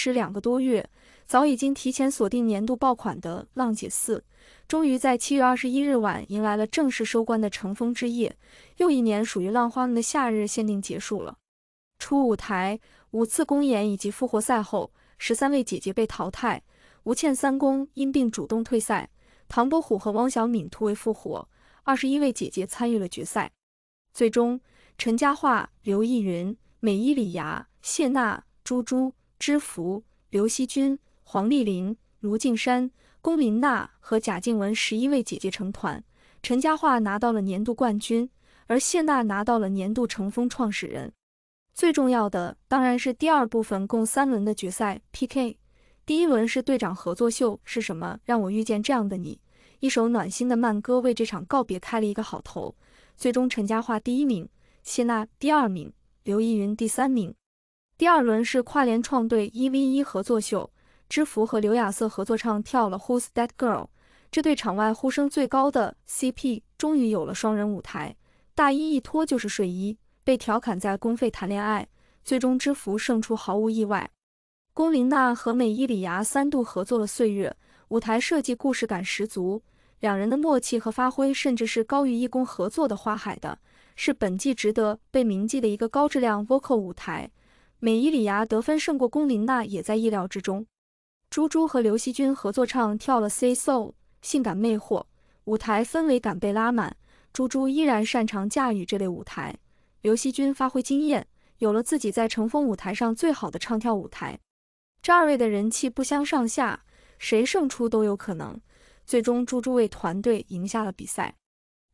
时两个多月，早已经提前锁定年度爆款的《浪姐四》，终于在七月二十一日晚迎来了正式收官的乘风之夜。又一年属于浪花们的夏日限定结束了。初舞台五次公演以及复活赛后，十三位姐姐被淘汰，吴倩三公因病主动退赛，唐伯虎和汪小敏突围复活，二十一位姐姐参与了决赛。最终，陈嘉桦、刘亦云、美依礼芽、谢娜、朱珠。知福、刘惜君、黄丽玲、卢靖姗、龚琳娜和贾静雯十一位姐姐成团，陈嘉桦拿到了年度冠军，而谢娜拿到了年度乘风创始人。最重要的当然是第二部分，共三轮的决赛 PK。第一轮是队长合作秀，是什么让我遇见这样的你？一首暖心的慢歌为这场告别开了一个好头。最终，陈嘉桦第一名，谢娜第二名，刘依云第三名。第二轮是跨联创队一 v 一合作秀，知福和刘亚瑟合作唱跳了《Who's That Girl》，这对场外呼声最高的 CP 终于有了双人舞台。大衣一脱就是睡衣，被调侃在公费谈恋爱。最终知福胜出毫无意外。龚琳娜和美依礼芽三度合作了《岁月》，舞台设计故事感十足，两人的默契和发挥甚至是高于义工合作的《花海》的，是本季值得被铭记的一个高质量 vocal 舞台。美伊里亚得分胜过龚琳娜也在意料之中。朱朱和刘惜君合作唱跳了《Say So》，性感魅惑，舞台氛围感被拉满。朱朱依然擅长驾驭这类舞台，刘惜君发挥惊艳，有了自己在乘风舞台上最好的唱跳舞台。这二位的人气不相上下，谁胜出都有可能。最终，朱朱为团队赢下了比赛。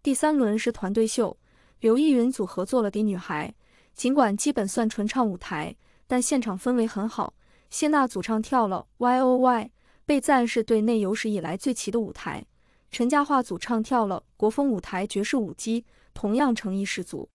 第三轮是团队秀，刘逸云组合做了《给女孩》。尽管基本算纯唱舞台，但现场氛围很好。谢娜组唱跳了《Y O Y》，被赞是对内有史以来最齐的舞台。陈嘉桦组唱跳了国风舞台爵士舞姬，同样诚意十足，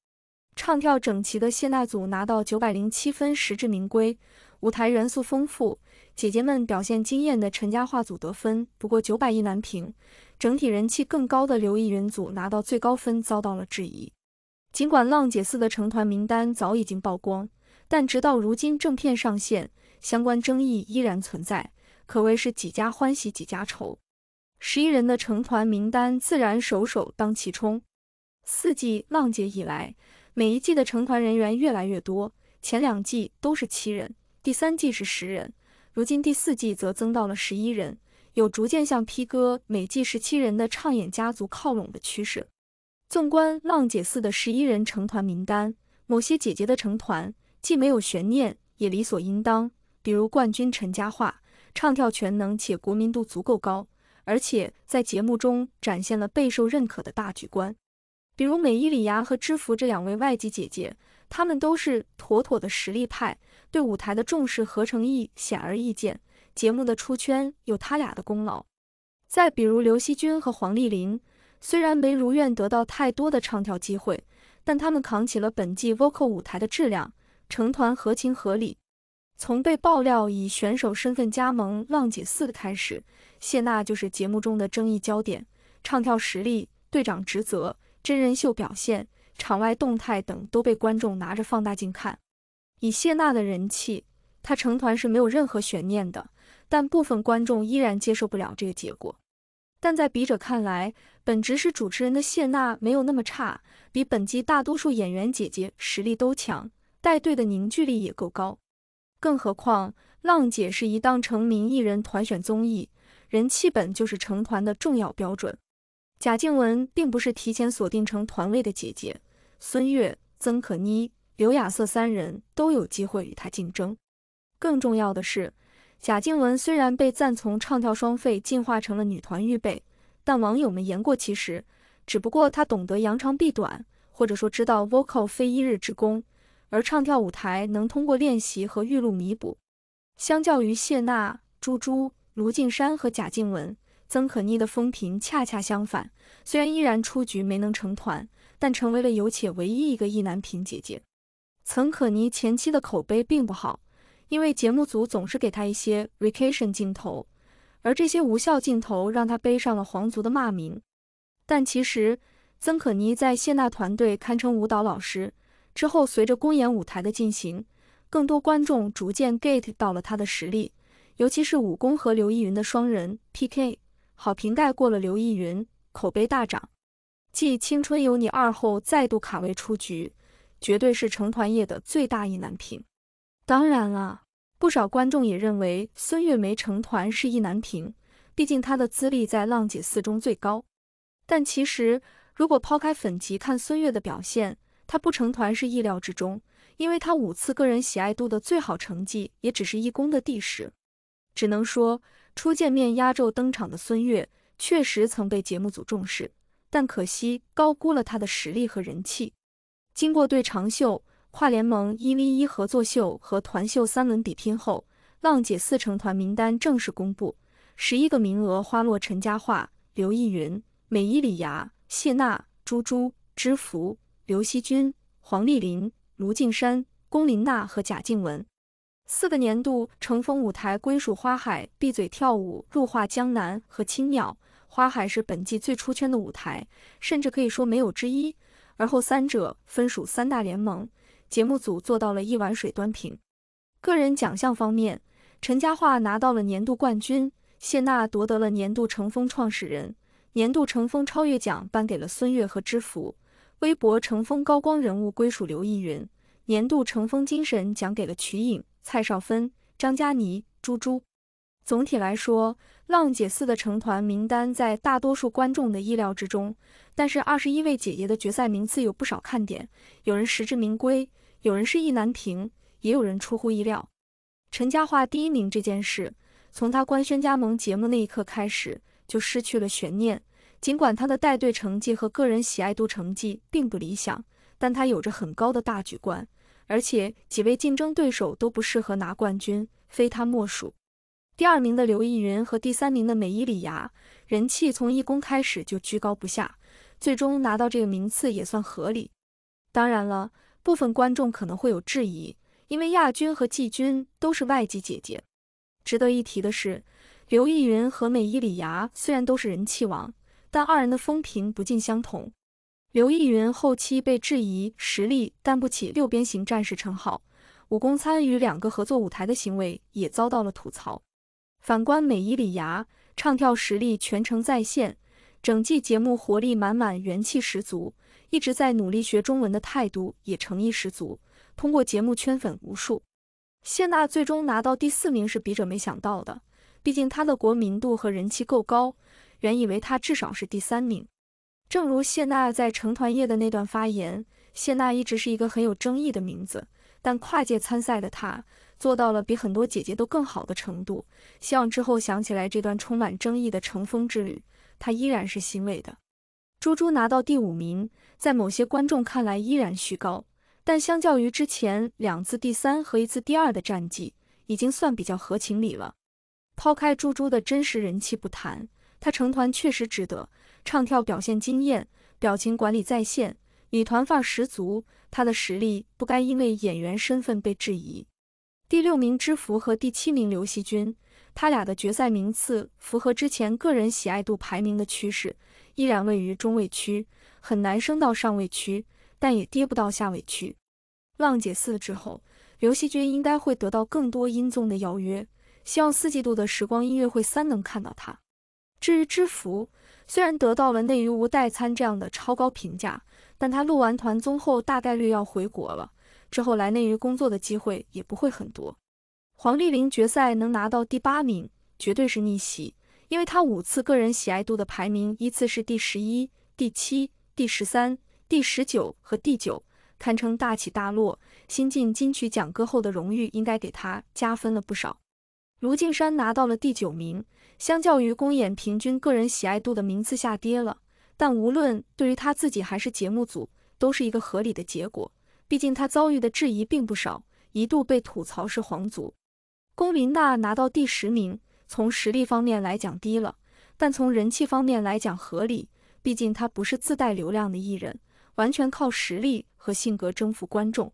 唱跳整齐的谢娜组拿到九百零七分，实至名归。舞台元素丰富，姐姐们表现惊艳的陈嘉桦组得分不过九百亿难平。整体人气更高的刘逸云组拿到最高分，遭到了质疑。尽管《浪姐四》的成团名单早已经曝光，但直到如今正片上线，相关争议依然存在，可谓是几家欢喜几家愁。十一人的成团名单自然首首当其冲。四季《浪姐》以来，每一季的成团人员越来越多，前两季都是七人，第三季是十人，如今第四季则增到了十一人，有逐渐向 P 哥每季十七人的唱演家族靠拢的趋势。纵观浪姐四的十一人成团名单，某些姐姐的成团既没有悬念，也理所应当。比如冠军陈嘉桦，唱跳全能且国民度足够高，而且在节目中展现了备受认可的大局观。比如美依礼芽和知福这两位外籍姐姐，她们都是妥妥的实力派，对舞台的重视和诚意显而易见，节目的出圈有她俩的功劳。再比如刘惜君和黄丽玲。虽然没如愿得到太多的唱跳机会，但他们扛起了本季 vocal 舞台的质量，成团合情合理。从被爆料以选手身份加盟《浪姐四》开始，谢娜就是节目中的争议焦点，唱跳实力、队长职责、真人秀表现、场外动态等都被观众拿着放大镜看。以谢娜的人气，她成团是没有任何悬念的，但部分观众依然接受不了这个结果。但在笔者看来，本职是主持人的谢娜没有那么差，比本季大多数演员姐姐实力都强，带队的凝聚力也够高。更何况，浪姐是一档成名艺人团选综艺，人气本就是成团的重要标准。贾静雯并不是提前锁定成团位的姐姐，孙悦、曾可妮、刘雅瑟三人都有机会与她竞争。更重要的是，贾静雯虽然被赞从唱跳双废进化成了女团预备。但网友们言过其实，只不过他懂得扬长避短，或者说知道 vocal 非一日之功，而唱跳舞台能通过练习和预录弥补。相较于谢娜、朱珠、卢靖姗和贾静雯，曾可妮的风评恰恰相反。虽然依然出局没能成团，但成为了有且唯一一个意难平姐姐。曾可妮前期的口碑并不好，因为节目组总是给她一些 v a c a t i o n 镜头。而这些无效镜头让他背上了皇族的骂名，但其实曾可妮在谢娜团队堪称舞蹈老师。之后随着公演舞台的进行，更多观众逐渐 get 到了她的实力，尤其是武功和刘亦云的双人 PK，好评盖过了刘亦云，口碑大涨。继《青春有你二》后再度卡位出局，绝对是成团夜的最大意难平。当然了。不少观众也认为孙悦没成团是意难平，毕竟她的资历在浪姐四中最高。但其实，如果抛开粉籍看孙悦的表现，她不成团是意料之中，因为她五次个人喜爱度的最好成绩也只是一公的第十。只能说，初见面压轴登场的孙悦确实曾被节目组重视，但可惜高估了他的实力和人气。经过对长秀。跨联盟一 v 一合作秀和团秀三轮比拼后，浪姐四成团名单正式公布，十一个名额花落陈嘉桦、刘奕云、美依礼芽、谢娜、朱珠、知福、刘惜君、黄丽玲、卢靖姗、龚琳娜和贾静雯。四个年度乘风舞台归属花海、闭嘴跳舞、入画江南和青鸟。花海是本季最出圈的舞台，甚至可以说没有之一。而后三者分属三大联盟。节目组做到了一碗水端平。个人奖项方面，陈嘉桦拿到了年度冠军，谢娜夺得了年度乘风创始人，年度乘风超越奖颁给了孙悦和知福，微博乘风高光人物归属刘逸云，年度乘风精神奖给了曲颖、蔡少芬、张嘉倪、朱珠。总体来说，浪姐四的成团名单在大多数观众的意料之中，但是二十一位姐姐的决赛名次有不少看点，有人实至名归。有人是意难平，也有人出乎意料。陈嘉桦第一名这件事，从他官宣加盟节目那一刻开始就失去了悬念。尽管他的带队成绩和个人喜爱度成绩并不理想，但他有着很高的大局观，而且几位竞争对手都不适合拿冠军，非他莫属。第二名的刘逸云和第三名的美依礼芽，人气从一公开始就居高不下，最终拿到这个名次也算合理。当然了。部分观众可能会有质疑，因为亚军和季军都是外籍姐姐。值得一提的是，刘亦云和美依礼芽虽然都是人气王，但二人的风评不尽相同。刘亦云后期被质疑实力担不起“六边形战士”称号，武功参与两个合作舞台的行为也遭到了吐槽。反观美依礼芽，唱跳实力全程在线，整季节目活力满满，元气十足。一直在努力学中文的态度也诚意十足，通过节目圈粉无数。谢娜最终拿到第四名是笔者没想到的，毕竟她的国民度和人气够高，原以为她至少是第三名。正如谢娜在成团夜的那段发言，谢娜一直是一个很有争议的名字，但跨界参赛的她做到了比很多姐姐都更好的程度。希望之后想起来这段充满争议的乘风之旅，她依然是欣慰的。猪猪拿到第五名，在某些观众看来依然虚高，但相较于之前两次第三和一次第二的战绩，已经算比较合情理了。抛开猪猪的真实人气不谈，他成团确实值得，唱跳表现惊艳，表情管理在线，女团范儿十足，他的实力不该因为演员身份被质疑。第六名知福和第七名刘惜君。他俩的决赛名次符合之前个人喜爱度排名的趋势，依然位于中位区，很难升到上位区，但也跌不到下位区。浪姐四之后，刘惜君应该会得到更多音综的邀约，希望四季度的时光音乐会三能看到他。至于知福，虽然得到了内娱无代餐这样的超高评价，但他录完团综后大概率要回国了，之后来内娱工作的机会也不会很多。黄丽玲决赛能拿到第八名，绝对是逆袭，因为她五次个人喜爱度的排名依次是第十一、第七、第十三、第十九和第九，堪称大起大落。新晋金曲奖歌后的荣誉应该给她加分了不少。卢靖山拿到了第九名，相较于公演平均个人喜爱度的名次下跌了，但无论对于她自己还是节目组，都是一个合理的结果。毕竟她遭遇的质疑并不少，一度被吐槽是皇族。龚琳娜拿到第十名，从实力方面来讲低了，但从人气方面来讲合理，毕竟她不是自带流量的艺人，完全靠实力和性格征服观众。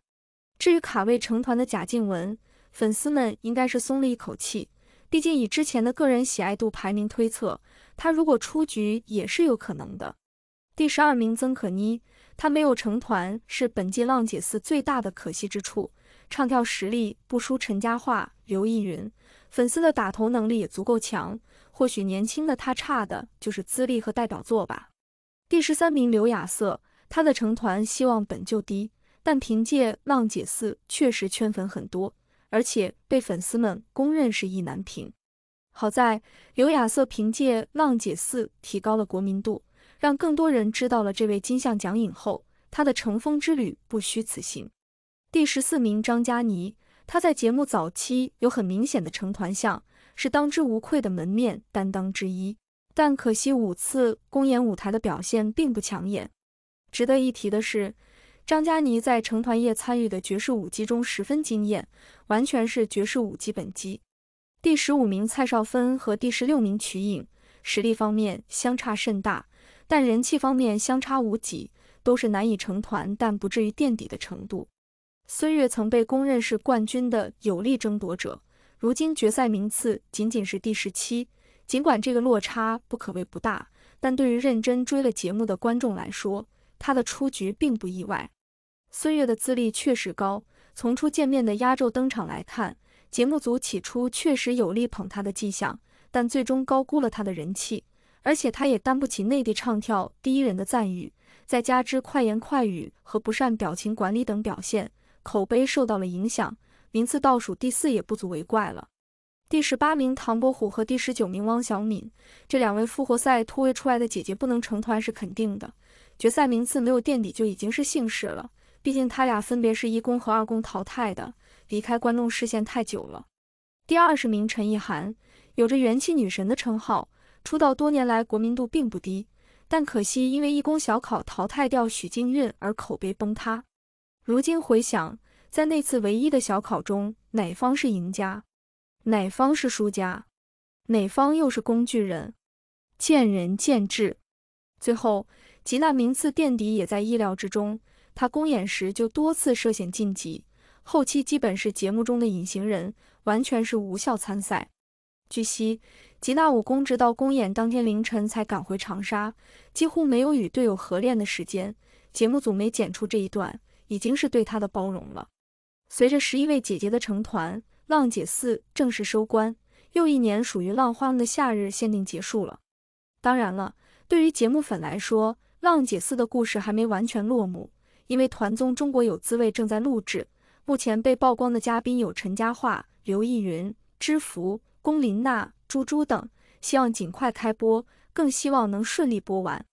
至于卡位成团的贾静雯，粉丝们应该是松了一口气，毕竟以之前的个人喜爱度排名推测，她如果出局也是有可能的。第十二名曾可妮，她没有成团是本季浪姐四最大的可惜之处。唱跳实力不输陈嘉桦、刘奕云，粉丝的打头能力也足够强。或许年轻的他差的就是资历和代表作吧。第十三名刘亚瑟，他的成团希望本就低，但凭借《浪姐四》确实圈粉很多，而且被粉丝们公认是意难平。好在刘亚瑟凭借《浪姐四》提高了国民度，让更多人知道了这位金像奖影后，他的成风之旅不虚此行。第十四名张嘉倪，她在节目早期有很明显的成团相，是当之无愧的门面担当之一。但可惜五次公演舞台的表现并不抢眼。值得一提的是，张嘉倪在成团夜参与的爵士舞集中十分惊艳，完全是爵士舞基本基。第十五名蔡少芬和第十六名曲颖，实力方面相差甚大，但人气方面相差无几，都是难以成团但不至于垫底的程度。孙悦曾被公认是冠军的有力争夺者，如今决赛名次仅仅是第十七。尽管这个落差不可谓不大，但对于认真追了节目的观众来说，他的出局并不意外。孙悦的资历确实高，从初见面的压轴登场来看，节目组起初确实有力捧他的迹象，但最终高估了他的人气，而且他也担不起内地唱跳第一人的赞誉。再加之快言快语和不善表情管理等表现。口碑受到了影响，名次倒数第四也不足为怪了。第十八名唐伯虎和第十九名汪小敏，这两位复活赛突围出来的姐姐不能成团是肯定的。决赛名次没有垫底就已经是幸事了，毕竟他俩分别是一公和二公淘汰的，离开观众视线太久了。第二十名陈意涵，有着元气女神的称号，出道多年来国民度并不低，但可惜因为一公小考淘汰掉许静韵而口碑崩塌。如今回想，在那次唯一的小考中，哪方是赢家，哪方是输家，哪方又是工具人，见仁见智。最后吉娜名次垫底也在意料之中，她公演时就多次涉险晋级，后期基本是节目中的隐形人，完全是无效参赛。据悉，吉娜武功直到公演当天凌晨才赶回长沙，几乎没有与队友合练的时间，节目组没剪出这一段。已经是对她的包容了。随着十一位姐姐的成团，《浪姐四》正式收官，又一年属于浪花们的夏日限定结束了。当然了，对于节目粉来说，《浪姐四》的故事还没完全落幕，因为《团综中国有滋味》正在录制，目前被曝光的嘉宾有陈嘉桦、刘亦云、知福、龚琳娜、朱珠等，希望尽快开播，更希望能顺利播完。